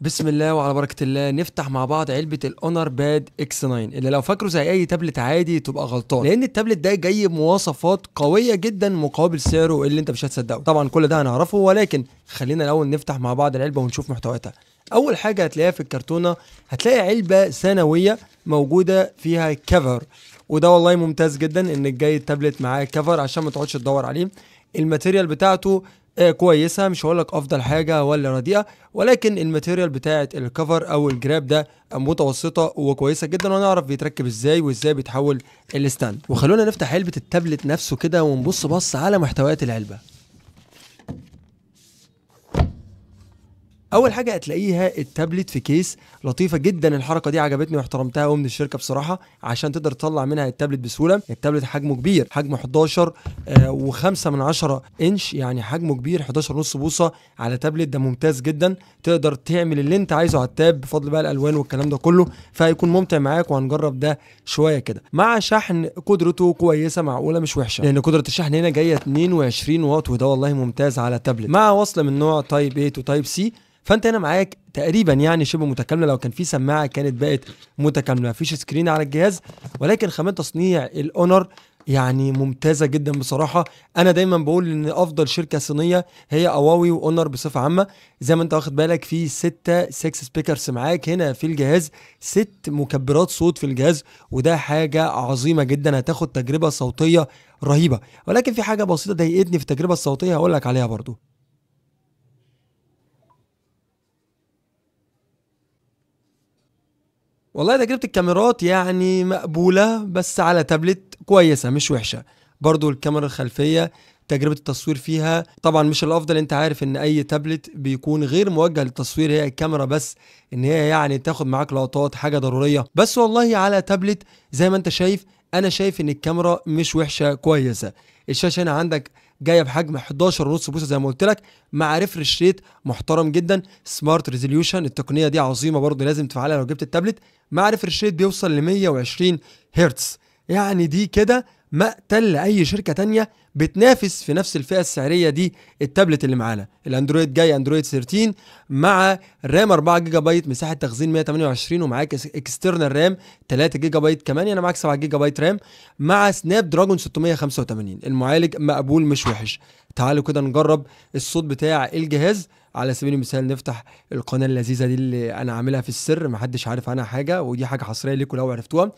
بسم الله وعلى بركة الله نفتح مع بعض علبة الاونر باد اكس 9 اللي لو فاكره زي اي تابلت عادي تبقى غلطان لان التابلت ده جاي بمواصفات قوية جدا مقابل سعره اللي انت مش هتصدقه طبعا كل ده هنعرفه ولكن خلينا الاول نفتح مع بعض العلبة ونشوف محتوياتها اول حاجة هتلاقيها في الكرتونة هتلاقي علبة ثانوية موجودة فيها كفر وده والله ممتاز جدا ان جاي التابلت معاه كفر عشان ما تقعدش تدور عليه الماتيريال بتاعته آه، كويسه مش هقول لك افضل حاجه ولا رديئه ولكن الماتيريال بتاعه الكفر او الجراب ده متوسطه وكويسه جدا ونعرف بيتركب ازاي وازاي بيتحول الستاند وخلونا نفتح علبه التابلت نفسه كده ونبص بص على محتويات العلبه اول حاجه هتلاقيها التابلت في كيس لطيفه جدا الحركه دي عجبتني واحترمتها قوي من الشركه بصراحه عشان تقدر تطلع منها التابلت بسهوله التابلت حجمه كبير حجمه 11 و و5 من 10 انش يعني حجمه كبير 11 نص بوصه على تابلت ده ممتاز جدا تقدر تعمل اللي انت عايزه على التاب بفضل بقى الالوان والكلام ده كله فهيكون ممتع معاك وهنجرب ده شويه كده مع شحن قدرته كويسه معقوله مش وحشه لان قدره الشحن هنا جايه 22 واط وده والله ممتاز على تابلت مع وصل من نوع تايب 8 وتايب سي فانت هنا معاك تقريبا يعني شبه متكامله لو كان في سماعه كانت بقت متكامله مفيش سكرين على الجهاز ولكن خامات تصنيع الاونر يعني ممتازة جدا بصراحة أنا دايما بقول إن أفضل شركة صينية هي أواوي وأونر بصفة عامة زي ما أنت واخد بالك في ستة 6 سبيكرز معاك هنا في الجهاز ست مكبرات صوت في الجهاز وده حاجة عظيمة جدا هتاخد تجربة صوتية رهيبة ولكن في حاجة بسيطة ضايقتني في التجربة الصوتية هقول لك عليها برضو والله تجربه الكاميرات يعني مقبوله بس على تابلت كويسه مش وحشه برضو الكاميرا الخلفيه تجربه التصوير فيها طبعا مش الافضل انت عارف ان اي تابلت بيكون غير موجه للتصوير هي الكاميرا بس ان هي يعني تاخد معاك لقطات حاجه ضروريه بس والله على تابلت زي ما انت شايف انا شايف ان الكاميرا مش وحشه كويسه الشاشه هنا عندك جايه بحجم 11 ونص بوصه زي ما قلت لك مع ريفرش ريت محترم جدا سمارت ريزوليوشن التقنيه دي عظيمه برضه لازم تفعلها لو جبت التابلت مع ريفرش ريت بيوصل ل 120 هرتز يعني دي كده مقتل لاي شركه تانية بتنافس في نفس الفئه السعريه دي التابلت اللي معانا الاندرويد جاي اندرويد 13 مع رام 4 جيجا بايت مساحه تخزين 128 ومعاك اكسترنال رام 3 جيجا بايت كمان يعني معاك 7 جيجا بايت رام مع سناب دراجون 685 المعالج مقبول مش وحش تعالوا كده نجرب الصوت بتاع الجهاز على سبيل المثال نفتح القناه اللذيذه دي اللي انا عاملها في السر محدش عارف عنها حاجه ودي حاجه حصريه ليكم لو عرفتوها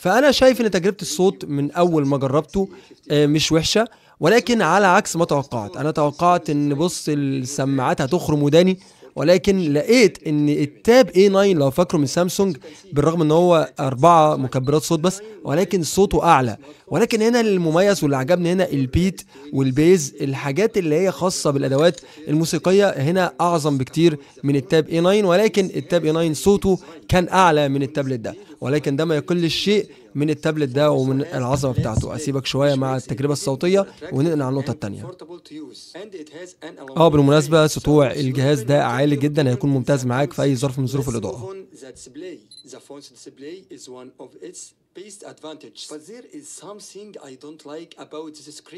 فانا شايف ان تجربه الصوت من اول ما جربته آه، مش وحشه ولكن على عكس ما توقعت انا توقعت ان بص السماعات هتخرم وداني ولكن لقيت ان التاب A9 لو فاكره من سامسونج بالرغم ان هو أربعة مكبرات صوت بس ولكن صوته اعلى ولكن هنا المميز واللي عجبني هنا البيت والبيز الحاجات اللي هي خاصة بالادوات الموسيقية هنا اعظم بكتير من التاب A9 ولكن التاب A9 صوته كان اعلى من التابلت ده ولكن ده ما يقل شيء من التابلت ده ومن العظمه بتاعته اسيبك شويه مع التجربه الصوتيه وننقل على النقطه الثانيه اه بالمناسبه سطوع الجهاز ده عالي جدا هيكون ممتاز معاك في اي ظرف من ظروف الاضاءه بيست ادفانتج But از is اي دونت لايك like about the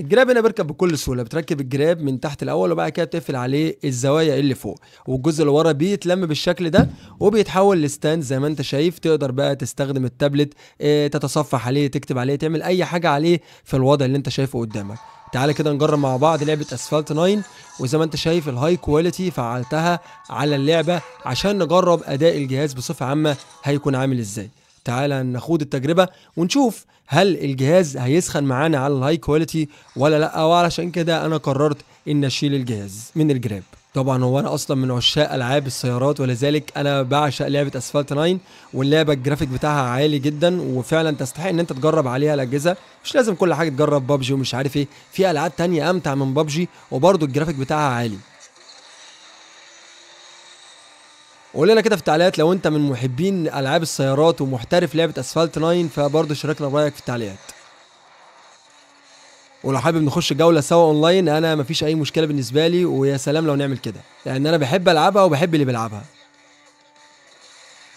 الجراب هنا بيركب بكل سهوله بتركب الجراب من تحت الاول وبعد كده بتقفل عليه الزوايا اللي فوق والجزء اللي ورا بيتلم بالشكل ده وبيتحول لستاند زي ما انت شايف تقدر بقى تستخدم التابلت آه، تتصفح عليه تكتب عليه تعمل اي حاجه عليه في الوضع اللي انت شايفه قدامك تعالى كده نجرب مع بعض لعبه اسفلت 9 وزي ما انت شايف الهاي كواليتي فعلتها على اللعبه عشان نجرب اداء الجهاز بصفه عامه هيكون عامل ازاي تعالى نخوض التجربه ونشوف هل الجهاز هيسخن معانا على الهاي كواليتي ولا لا وعلشان كده انا قررت ان اشيل الجهاز من الجراب طبعا هو انا اصلا من عشاق العاب السيارات ولذلك انا بعشق لعبه اسفلت 9 واللعبه الجرافيك بتاعها عالي جدا وفعلا تستحق ان انت تجرب عليها الاجهزه مش لازم كل حاجه تجرب بابجي ومش عارف ايه في العاب تانية امتع من بابجي وبرده الجرافيك بتاعها عالي قول لنا كده في التعليقات لو انت من محبين العاب السيارات ومحترف لعبه اسفلت 9 فبرضه شاركنا برايك في التعليقات ولو حابب نخش جوله سوا اونلاين انا مفيش اي مشكله بالنسبه لي ويا سلام لو نعمل كده لان انا بحب العبها وبحب اللي بيلعبها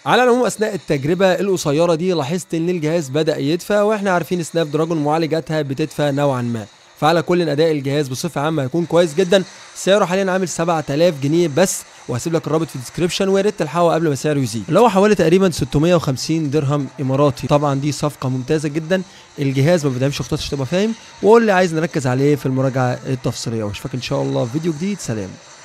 على العموم اثناء التجربه القصيره دي لاحظت ان الجهاز بدا يدفى واحنا عارفين سناب دراجون معالجاتها بتدفى نوعا ما فعلى كل اداء الجهاز بصفه عامه هيكون كويس جدا سعره حاليا عامل 7000 جنيه بس وهسيب لك الرابط في الديسكربشن ويا ريت تلحقه قبل ما سعره يزيد اللي هو حوالي تقريبا 650 درهم اماراتي طبعا دي صفقه ممتازه جدا الجهاز ما بيدعمش خطوط عشان تبقى فاهم وقول لي عايز نركز عليه في المراجعه التفصيليه واشوفك ان شاء الله في فيديو جديد سلام